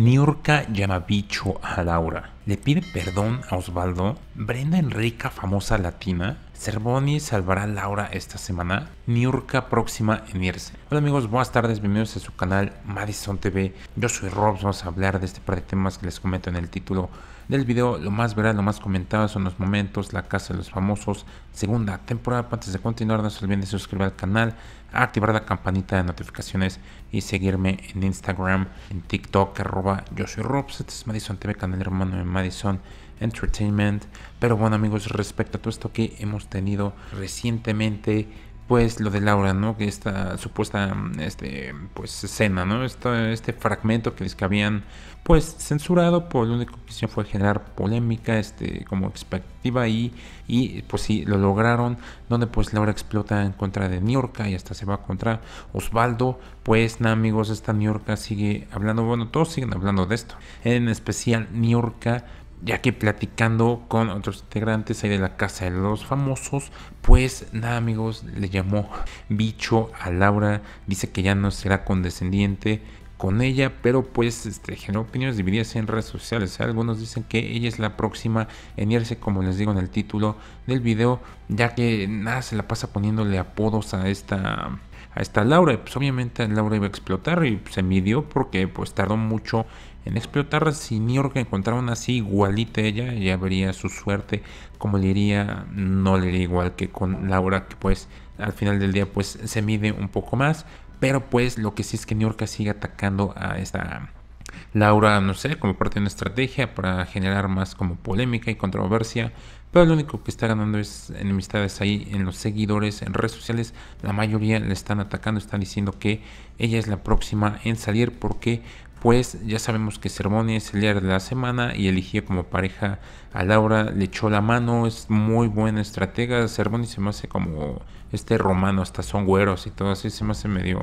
Niurka llama bicho a Laura le pide perdón a Osvaldo, Brenda Enrica, famosa latina, Cervoni salvará a Laura esta semana, Niurka próxima en irse. Hola amigos, buenas tardes, bienvenidos a su canal Madison TV, yo soy Robs. vamos a hablar de este par de temas que les comento en el título del video, lo más verán, lo más comentado son los momentos, la casa de los famosos, segunda temporada, antes de continuar no se olviden de suscribir al canal, activar la campanita de notificaciones y seguirme en Instagram, en TikTok, arroba yo soy Rob, este es Madison TV, canal hermano de son Entertainment. Pero bueno amigos, respecto a todo esto que hemos tenido recientemente, pues lo de Laura, ¿no? Que esta supuesta mm, este, pues, escena, ¿no? Este, fragmento que les habían pues censurado, por lo único que hicieron fue generar polémica, este, como expectativa y, y pues sí, lo lograron, donde pues Laura explota en contra de Niorca y hasta se va contra Osvaldo, pues nada amigos, esta Niorca sigue hablando, bueno, todos siguen hablando de esto, en especial Niorca ya que platicando con otros integrantes ahí de la casa de los famosos, pues nada amigos, le llamó bicho a Laura, dice que ya no será condescendiente con ella, pero pues este, generó opiniones divididas en redes sociales. Algunos dicen que ella es la próxima en irse, como les digo en el título del video, ya que nada se la pasa poniéndole apodos a esta a esta Laura. Pues obviamente Laura iba a explotar y se midió porque pues tardó mucho en explotar si New York encontraron así igualita a ella, ya vería su suerte, como le diría, no le iría igual que con Laura, que pues al final del día pues se mide un poco más, pero pues lo que sí es que New York sigue atacando a esta Laura, no sé, como parte de una estrategia para generar más como polémica y controversia, pero lo único que está ganando es enemistades ahí en los seguidores, en redes sociales, la mayoría le están atacando, están diciendo que ella es la próxima en salir porque pues ya sabemos que Cervoni es el líder de la semana y eligió como pareja a Laura, le echó la mano, es muy buena estratega, Cervoni se me hace como este romano, hasta son güeros y todo así, se me hace medio,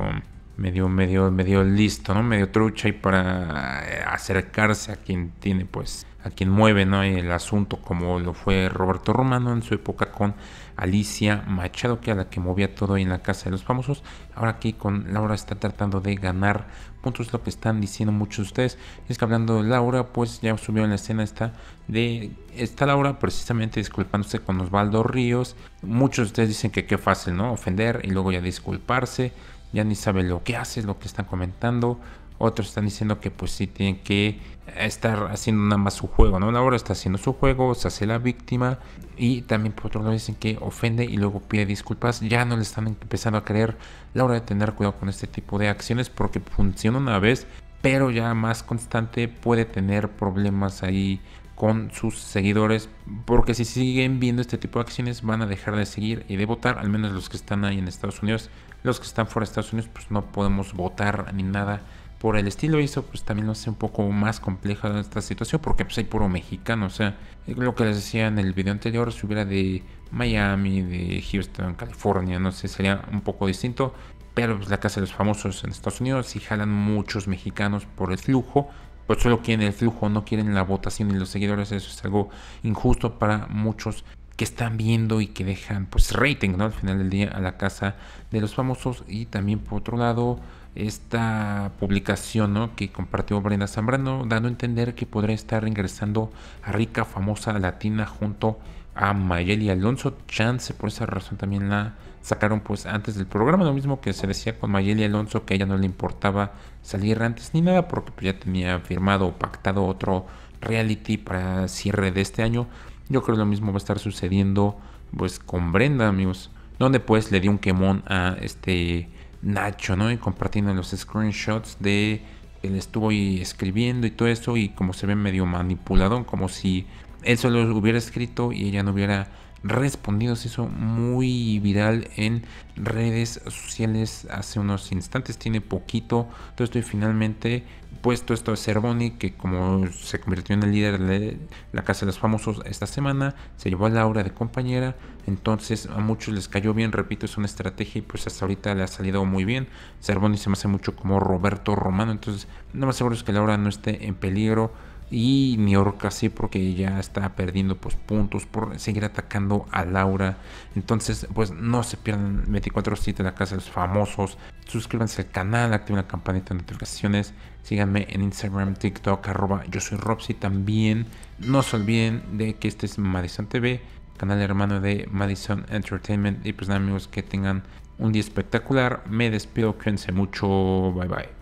medio, medio, medio listo, ¿no? Medio trucha y para acercarse a quien tiene pues a quien mueve ¿no? el asunto, como lo fue Roberto Romano en su época con Alicia Machado, que a la que movía todo en la Casa de los Famosos. Ahora aquí con Laura está tratando de ganar puntos, lo que están diciendo muchos de ustedes. es que hablando de Laura, pues ya subió en la escena esta de esta Laura precisamente disculpándose con Osvaldo Ríos. Muchos de ustedes dicen que qué fácil, ¿no? Ofender y luego ya disculparse. Ya ni sabe lo que hace, lo que están comentando otros están diciendo que pues sí tienen que estar haciendo nada más su juego, ¿no? Laura está haciendo su juego, se hace la víctima y también por otro lado dicen que ofende y luego pide disculpas. Ya no le están empezando a creer la hora de tener cuidado con este tipo de acciones porque funciona una vez, pero ya más constante puede tener problemas ahí con sus seguidores porque si siguen viendo este tipo de acciones van a dejar de seguir y de votar, al menos los que están ahí en Estados Unidos. Los que están fuera de Estados Unidos pues no podemos votar ni nada por el estilo hizo pues también lo hace un poco más compleja esta situación porque pues hay puro mexicano, o sea, lo que les decía en el video anterior, si hubiera de Miami, de Houston, California, no sé, sería un poco distinto, pero pues, la casa de los famosos en Estados Unidos si jalan muchos mexicanos por el flujo, pues solo quieren el flujo, no quieren la votación y los seguidores, eso es algo injusto para muchos que están viendo y que dejan pues rating, ¿no? Al final del día a la casa de los famosos y también por otro lado esta publicación que compartió Brenda Zambrano, dando a entender que podría estar ingresando a rica, famosa latina junto a Mayeli Alonso. Chance, por esa razón también la sacaron pues antes del programa. Lo mismo que se decía con Mayeli Alonso, que a ella no le importaba salir antes ni nada, porque pues, ya tenía firmado o pactado otro reality para cierre de este año. Yo creo que lo mismo va a estar sucediendo pues con Brenda, amigos. Donde pues le dio un quemón a este Nacho, ¿no? Y compartiendo los screenshots de él estuvo ahí escribiendo y todo eso y como se ve medio manipulado como si él solo hubiera escrito y ella no hubiera respondidos, hizo muy viral en redes sociales hace unos instantes, tiene poquito. Todo esto y finalmente puesto esto de Cervoni, que como se convirtió en el líder de la Casa de los Famosos esta semana, se llevó a Laura de compañera, entonces a muchos les cayó bien, repito, es una estrategia y pues hasta ahorita le ha salido muy bien. Cervoni se me hace mucho como Roberto Romano, entonces no más seguro es que Laura no esté en peligro y York sí, porque ya está perdiendo pues, puntos por seguir atacando a Laura. Entonces, pues no se pierdan 24-7 la casa de los famosos. Suscríbanse al canal, activen la campanita de notificaciones. Síganme en Instagram, TikTok, arroba yo soy Robsy también. No se olviden de que este es Madison TV, canal hermano de Madison Entertainment. Y pues nada amigos, que tengan un día espectacular. Me despido, cuídense mucho. Bye bye.